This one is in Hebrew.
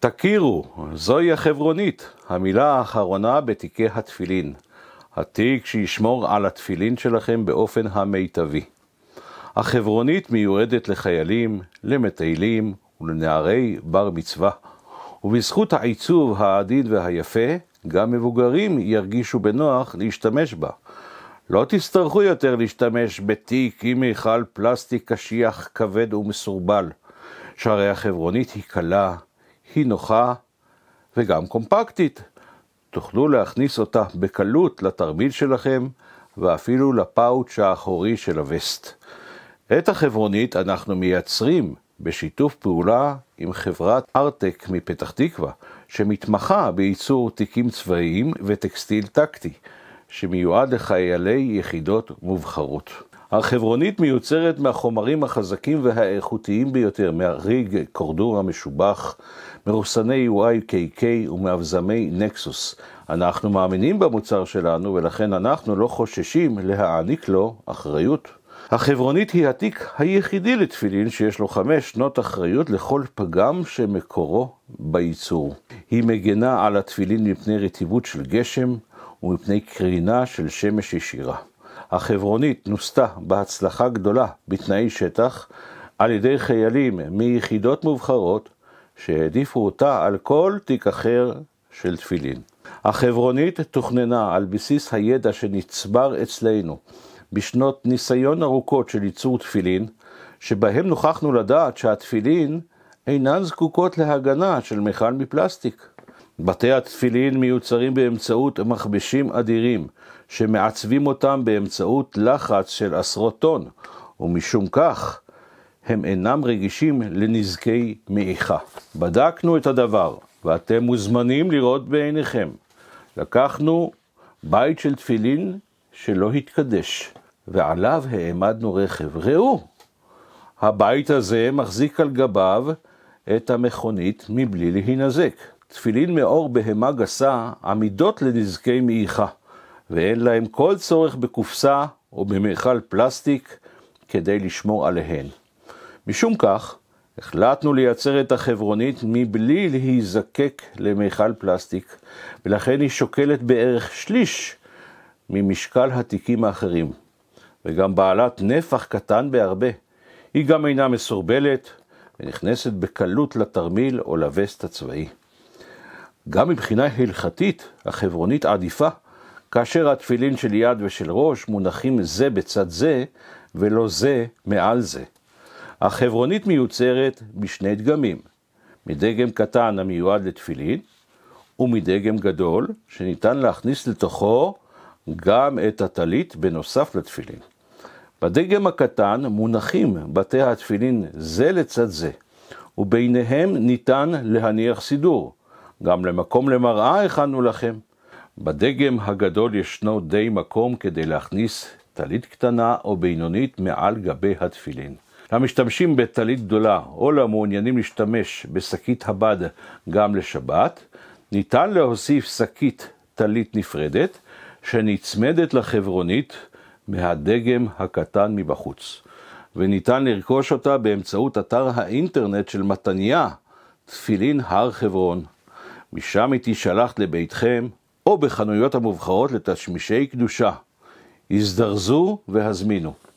תכירו, זוהי החברונית, המילה האחרונה בתיקי התפילין. התיק שישמור על התפילין שלכם באופן המיטבי. החברונית מיועדת לחיילים, למטיילים ולנערי בר מצווה. ובזכות העיצוב העדין והיפה, גם מבוגרים ירגישו בנוח להשתמש בה. לא תצטרכו יותר להשתמש בתיק עם מיכל פלסטיק קשיח כבד ומסורבל, שהרי החברונית היא קלה, היא נוחה וגם קומפקטית. תוכלו להכניס אותה בקלות לתרמיל שלכם ואפילו לפאוץ' האחורי של הווסט. את החברונית אנחנו מייצרים בשיתוף פעולה עם חברת ארטק מפתח תקווה, שמתמחה בייצור תיקים צבאיים וטקסטיל טקטי, שמיועד לחיילי יחידות מובחרות. החברונית מיוצרת מהחומרים החזקים והאיכותיים ביותר, מהריג, קורדור המשובח, מרוסני YKK ומאבזמי נקסוס. אנחנו מאמינים במוצר שלנו ולכן אנחנו לא חוששים להעניק לו אחריות. החברונית היא התיק היחידי לתפילין שיש לו חמש שנות אחריות לכל פגם שמקורו בייצור. היא מגנה על התפילין מפני רטיבות של גשם ומפני קרינה של שמש ישירה. החברונית נוסתה בהצלחה גדולה בתנאי שטח על ידי חיילים מיחידות מובחרות שהעדיפו אותה על כל תיק אחר של תפילין. החברונית תוכננה על בסיס הידע שנצבר אצלנו בשנות ניסיון ארוכות של ייצור תפילין, שבהם נוכחנו לדעת שהתפילין אינן זקוקות להגנה של מכל מפלסטיק. בתי התפילין מיוצרים באמצעות מכבשים אדירים, שמעצבים אותם באמצעות לחץ של עשרות טון, ומשום כך הם אינם רגישים לנזקי מעיכה. בדקנו את הדבר, ואתם מוזמנים לראות בעיניכם. לקחנו בית של תפילין שלא התקדש, ועליו העמדנו רכב. ראו, הבית הזה מחזיק על גביו את המכונית מבלי להינזק. תפילין מאור בהמה גסה עמידות לנזקי מעיכה. ואין להם כל צורך בקופסה או במכל פלסטיק כדי לשמור עליהן. משום כך, החלטנו לייצר את החברונית מבלי להיזקק למיכל פלסטיק, ולכן היא שוקלת בערך שליש ממשקל התיקים האחרים, וגם בעלת נפח קטן בהרבה. היא גם אינה מסורבלת ונכנסת בקלות לתרמיל או לווסט הצבאי. גם מבחינה הלכתית, החברונית עדיפה כאשר התפילין של יד ושל ראש מונחים זה בצד זה, ולא זה מעל זה. החברונית מיוצרת בשני דגמים, מדגם קטן המיועד לתפילין, ומדגם גדול שניתן להכניס לתוכו גם את הטלית בנוסף לתפילין. בדגם הקטן מונחים בתי התפילין זה לצד זה, וביניהם ניתן להניח סידור. גם למקום למראה הכנו לכם. בדגם הגדול ישנו די מקום כדי להכניס טלית קטנה או בינונית מעל גבי התפילין. המשתמשים בטלית גדולה או למעוניינים לא להשתמש בשקית הבד גם לשבת, ניתן להוסיף שקית טלית נפרדת שנצמדת לחברונית מהדגם הקטן מבחוץ, וניתן לרכוש אותה באמצעות אתר האינטרנט של מתניה, תפילין הר חברון. משם היא תישלח לביתכם או בחנויות המובחרות לתשמישי קדושה. הזדרזו והזמינו.